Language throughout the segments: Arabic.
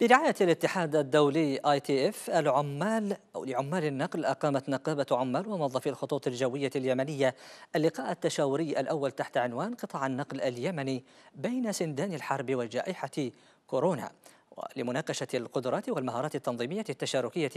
برعاية الاتحاد الدولي اي تي اف العمال أو لعمال النقل أقامت نقابة عمال وموظفي الخطوط الجوية اليمنية اللقاء التشاوري الأول تحت عنوان قطاع النقل اليمني بين سندان الحرب وجائحة كورونا لمناقشة القدرات والمهارات التنظيمية التشاركية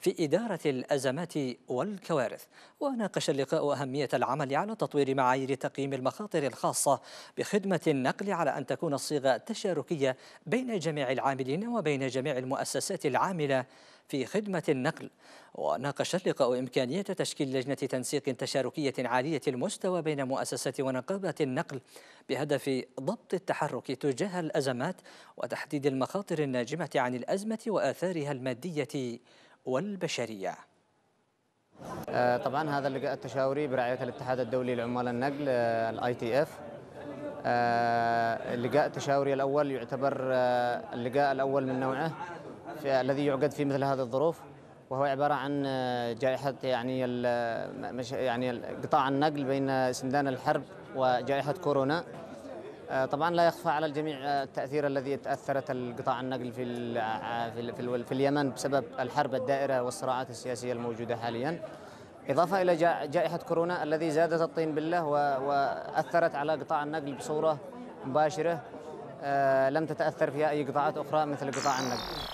في إدارة الأزمات والكوارث وناقش اللقاء أهمية العمل على تطوير معايير تقييم المخاطر الخاصة بخدمة النقل على أن تكون الصيغة تشاركية بين جميع العاملين وبين جميع المؤسسات العاملة في خدمة النقل وناقش اللقاء إمكانية تشكيل لجنة تنسيق تشاركية عالية المستوى بين مؤسسات ونقابات النقل بهدف ضبط التحرك تجاه الأزمات وتحديد المخاطر الناجمة عن الأزمة وآثارها المادية والبشرية آه، طبعا هذا اللقاء التشاوري برعاية الاتحاد الدولي لعمال النقل الاي تي اف اللقاء التشاوري الأول يعتبر آه، اللقاء الأول من نوعه الذي يعقد في مثل هذه الظروف وهو عبارة عن آه، جائحة يعني يعني قطاع النقل بين سندان الحرب وجائحة كورونا آه، طبعا لا يخفى على الجميع آه، التاثير الذي تاثرت القطاع النقل في آه، في اليمن بسبب الحرب الدائره والصراعات السياسيه الموجوده حاليا إضافة إلى جائحة كورونا الذي زادت الطين بله وأثرت على قطاع النقل بصورة مباشرة لم تتأثر فيها أي قطاعات أخرى مثل قطاع النقل